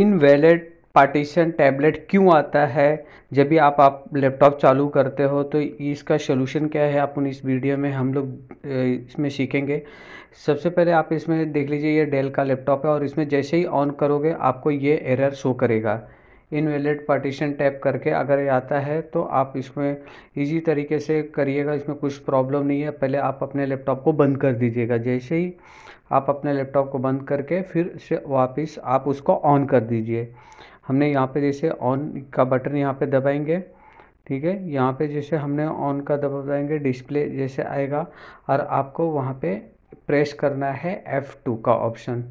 invalid partition tablet क्यों आता है जब भी आप आप लैपटॉप चालू करते हो तो इसका सोल्यूशन क्या है अपन इस वीडियो में हम लोग इसमें सीखेंगे सबसे पहले आप इसमें देख लीजिए ये डेल का लैपटॉप है और इसमें जैसे ही ऑन करोगे आपको ये एरर शो करेगा इनवेलिड पार्टीशन टैप करके अगर आता है तो आप इसमें इजी तरीके से करिएगा इसमें कुछ प्रॉब्लम नहीं है पहले आप अपने लैपटॉप को बंद कर दीजिएगा जैसे ही आप अपने लैपटॉप को बंद करके फिर से वापस आप उसको ऑन कर दीजिए हमने यहाँ पे जैसे ऑन का बटन यहाँ पे दबाएंगे ठीक है यहाँ पे जैसे हमने ऑन का दबाएंगे डिस्प्ले जैसे आएगा और आपको वहाँ पर प्रेस करना है एफ़ का ऑप्शन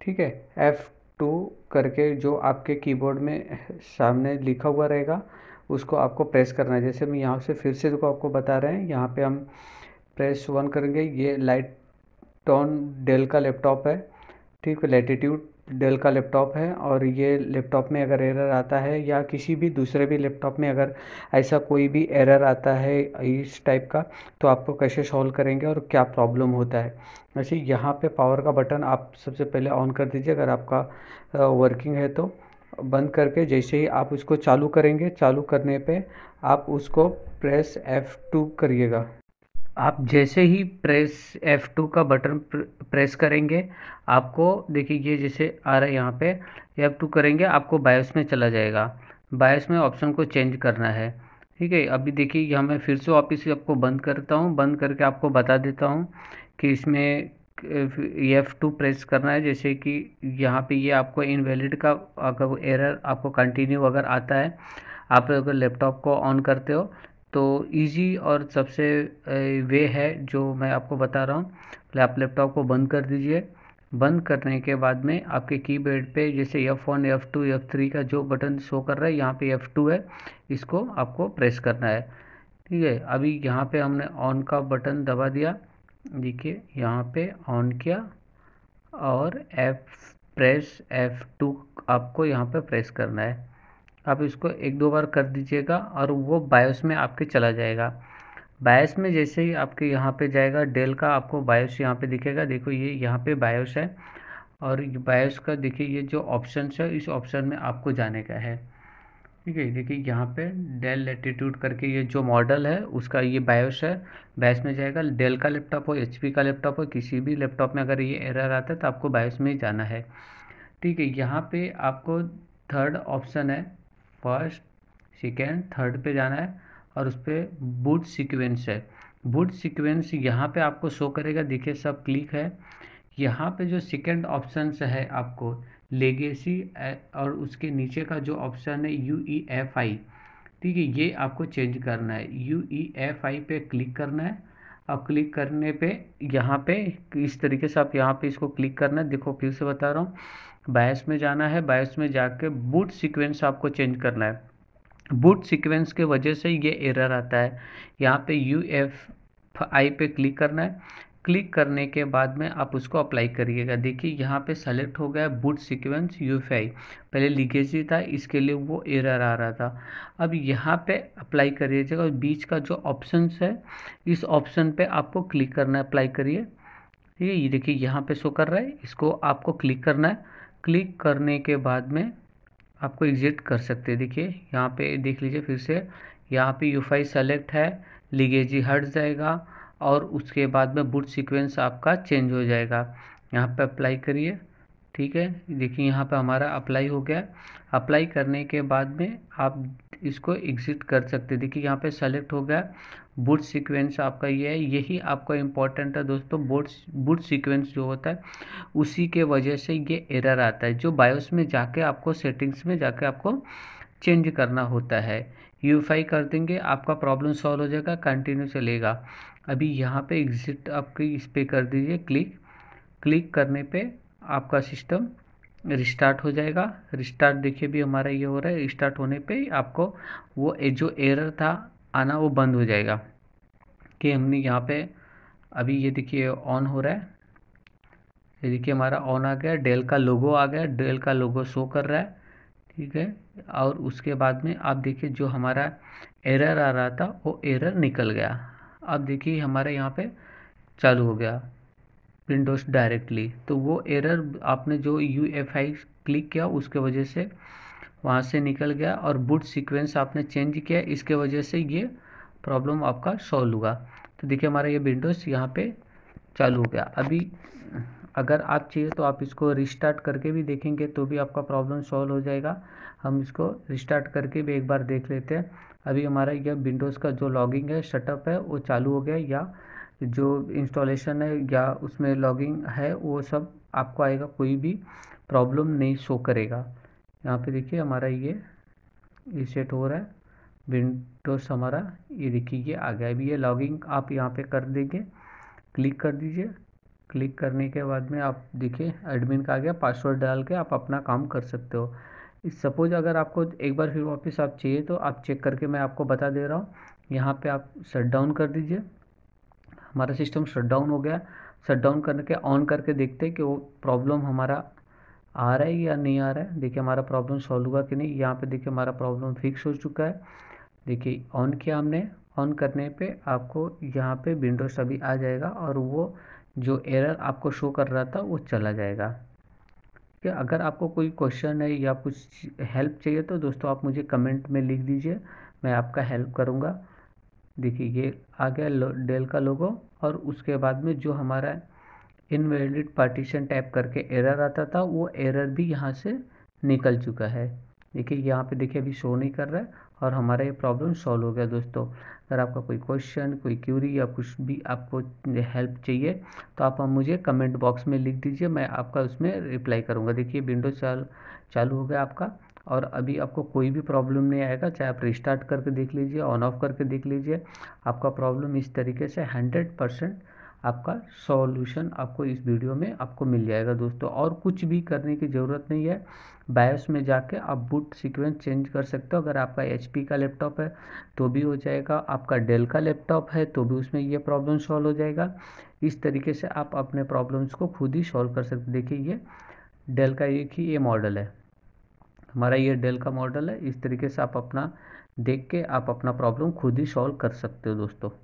ठीक है एफ़ टू करके जो आपके कीबोर्ड में सामने लिखा हुआ रहेगा उसको आपको प्रेस करना है जैसे हम यहाँ से फिर से देखो आपको बता रहे हैं यहाँ पे हम प्रेस वन करेंगे ये लाइट टॉन डेल का लैपटॉप है ठीक है लेटीट्यूड डेल का लैपटॉप है और ये लैपटॉप में अगर एरर आता है या किसी भी दूसरे भी लैपटॉप में अगर ऐसा कोई भी एरर आता है इस टाइप का तो आपको कैसे सॉल्व करेंगे और क्या प्रॉब्लम होता है वैसे यहाँ पे पावर का बटन आप सबसे पहले ऑन कर दीजिए अगर आपका वर्किंग है तो बंद करके जैसे ही आप उसको चालू करेंगे चालू करने पर आप उसको प्रेस एफ़ करिएगा आप जैसे ही प्रेस एफ़ टू का बटन प्रेस करेंगे आपको देखिए ये जैसे आ रहा है यहाँ पे एफ़ टू करेंगे आपको बायोस में चला जाएगा बायोस में ऑप्शन को चेंज करना है ठीक है अभी देखिए यहाँ मैं फिर से वापिस आपको बंद करता हूँ बंद करके आपको बता देता हूँ कि इसमें एफ़ टू प्रेस करना है जैसे कि यहाँ पे ये यह आपको इनवैलिड का अगर एरर आपको कंटिन्यू अगर आता है आप अगर लैपटॉप को ऑन करते हो तो इजी और सबसे वे है जो मैं आपको बता रहा हूँ आप लैपटॉप को बंद कर दीजिए बंद करने के बाद में आपके कीपैड पे जैसे F one F two F three का जो बटन शो कर रहा है यहाँ पे एफ़ टू है इसको आपको प्रेस करना है ठीक है अभी यहाँ पे हमने ऑन का बटन दबा दिया देखिए यहाँ पे ऑन किया और एफ़ प्रेस एफ़ टू आपको यहाँ पे प्रेस करना है आप इसको एक दो बार कर दीजिएगा और वो बायोस में आपके चला जाएगा बायोस में जैसे ही आपके यहाँ पे जाएगा डेल का आपको बायोस यहाँ पे दिखेगा देखो ये यहाँ पे बायोस है और बायोस का देखिए ये जो ऑप्शन है इस ऑप्शन में आपको जाने का है ठीक है देखिए यहाँ पे डेल लेटीट्यूड करके ये जो मॉडल है उसका ये बायोस है बायोस में जाएगा डेल का लैपटॉप हो एच का लैपटॉप हो किसी भी लैपटॉप में अगर ये एरर आता है तो आपको बायोस में ही जाना है ठीक है यहाँ पे आपको थर्ड ऑप्शन है फर्स्ट सेकेंड थर्ड पे जाना है और उस पर बुट सिक्वेंस है बुट सिक्वेंस यहाँ पे आपको शो करेगा देखिए सब क्लिक है यहाँ पे जो सेकेंड ऑप्शन है आपको लेगेसी और उसके नीचे का जो ऑप्शन है यू ई एफ आई ठीक है ये आपको चेंज करना है यू ई एफ आई पे क्लिक करना है अब क्लिक करने पे यहाँ पे इस तरीके से आप यहाँ पे इसको क्लिक करना है देखो फिर से बता रहा हूँ बायस में जाना है बायस में जाके बूट सीक्वेंस आपको चेंज करना है बूट सीक्वेंस के वजह से ये एरर आता है यहाँ पे यू एफ आई पे क्लिक करना है क्लिक करने के बाद में आप उसको अप्लाई करिएगा देखिए यहाँ पे सेलेक्ट हो गया बूट सीक्वेंस यू पहले लीकेजी था इसके लिए वो एरर आ रहा था अब यहाँ पे अप्लाई करिएगा और बीच का जो ऑप्शन है इस ऑप्शन पे आपको क्लिक करना है अप्लाई करिए ठीक है ये देखिए यहाँ पे शो कर रहा है इसको आपको क्लिक करना है क्लिक करने के बाद में आपको एग्ज़िट कर सकते हैं देखिए यहाँ पे देख लीजिए फिर से यहाँ पे यू सेलेक्ट है लीगेजी हट जाएगा और उसके बाद में बूट सीक्वेंस आपका चेंज हो जाएगा यहाँ पे अप्लाई करिए ठीक है देखिए यहाँ पे हमारा अप्लाई हो गया अप्लाई करने के बाद में आप इसको एग्ज़िट कर सकते देखिए यहाँ पे सेलेक्ट हो गया बुट सीक्वेंस आपका ये है यही आपका इम्पोर्टेंट है दोस्तों बुट बुट सीक्वेंस जो होता है उसी के वजह से ये एरर आता है जो बायोस में जाके आपको सेटिंग्स में जाके आपको चेंज करना होता है यूफाई कर देंगे आपका प्रॉब्लम सॉल्व हो जाएगा कंटिन्यू चलेगा अभी यहाँ पे एग्ज़िट आपकी इस पर कर दीजिए क्लिक क्लिक करने पर आपका सिस्टम रिस्टार्ट हो जाएगा रिस्टार्ट देखिए भी हमारा ये हो रहा है रिस्टार्ट होने पे आपको वो जो एरर था आना वो बंद हो जाएगा कि हमने यहाँ पे अभी ये देखिए ऑन हो रहा है ये देखिए हमारा ऑन आ गया डेल का लोगो आ गया डेल का लोगो शो कर रहा है ठीक है और उसके बाद में आप देखिए जो हमारा एरर आ रहा था वो एरर निकल गया अब देखिए हमारे यहाँ पे चालू हो गया विंडोज़ डायरेक्टली तो वो एरर आपने जो यू एफ आई क्लिक किया उसके वजह से वहाँ से निकल गया और बुट सीक्वेंस आपने चेंज किया इसके वजह से ये प्रॉब्लम आपका सॉल्व हुआ तो देखिए हमारा ये विंडोज़ यहाँ पे चालू हो गया अभी अगर आप चाहिए तो आप इसको रिस्टार्ट करके भी देखेंगे तो भी आपका प्रॉब्लम सॉल्व हो जाएगा हम इसको रिस्टार्ट करके भी एक बार देख लेते हैं अभी हमारा यह विंडोज़ का जो लॉगिंग है शटअप है वो चालू हो गया या जो इंस्टॉलेशन है या उसमें लॉगिंग है वो सब आपको आएगा कोई भी प्रॉब्लम नहीं शो करेगा यहाँ पे देखिए हमारा ये रिसेट हो रहा है विंडोज हमारा ये देखिए ये आ गया अभी ये लॉगिंग आप यहाँ पे कर देंगे क्लिक कर दीजिए क्लिक करने के बाद में आप देखिए एडमिन का आ गया पासवर्ड डाल के आप अपना काम कर सकते हो सपोज़ अगर आपको एक बार फिर वापस आप चाहिए तो आप चेक करके मैं आपको बता दे रहा हूँ यहाँ पे आप शट डाउन कर दीजिए हमारा सिस्टम शटडाउन हो गया शटडाउन करके ऑन करके देखते हैं कि वो प्रॉब्लम हमारा आ रहा है या नहीं आ रहा है देखिए हमारा प्रॉब्लम सॉल्व हुआ कि नहीं यहाँ पे देखिए हमारा प्रॉब्लम फिक्स हो चुका है देखिए ऑन किया हमने ऑन करने पे आपको यहाँ पे विंडोज अभी आ जाएगा और वो जो एरर आपको शो कर रहा था वो चला जाएगा कि अगर आपको कोई क्वेश्चन है या कुछ हेल्प चाहिए तो दोस्तों आप मुझे कमेंट में लिख दीजिए मैं आपका हेल्प करूँगा देखिए ये आ गया डेल का लोगो और उसके बाद में जो हमारा इनवेलिड पार्टीशन टाइप करके एरर आता था वो एरर भी यहाँ से निकल चुका है देखिए यहाँ पे देखिए अभी शो नहीं कर रहा है और हमारा ये प्रॉब्लम सॉल्व हो गया दोस्तों अगर आपका कोई क्वेश्चन कोई क्यूरी या कुछ भी आपको हेल्प चाहिए तो आप मुझे कमेंट बॉक्स में लिख दीजिए मैं आपका उसमें रिप्लाई करूँगा देखिए विंडो चाल चालू हो गया आपका और अभी आपको कोई भी प्रॉब्लम नहीं आएगा चाहे आप रिस्टार्ट करके देख लीजिए ऑन ऑफ करके देख लीजिए आपका प्रॉब्लम इस तरीके से हंड्रेड परसेंट आपका सॉल्यूशन आपको इस वीडियो में आपको मिल जाएगा दोस्तों और कुछ भी करने की ज़रूरत नहीं है बायोस में जाके आप बूट सीक्वेंस चेंज कर सकते हो अगर आपका एच का लैपटॉप है तो भी हो जाएगा आपका डेल का लैपटॉप है तो भी उसमें ये प्रॉब्लम सॉल्व हो जाएगा इस तरीके से आप अपने प्रॉब्लम्स को खुद ही सॉल्व कर सकते देखिए ये डेल का एक ही ये मॉडल है हमारा ये डेल का मॉडल है इस तरीके से आप अपना देख के आप अपना प्रॉब्लम खुद ही सॉल्व कर सकते हो दोस्तों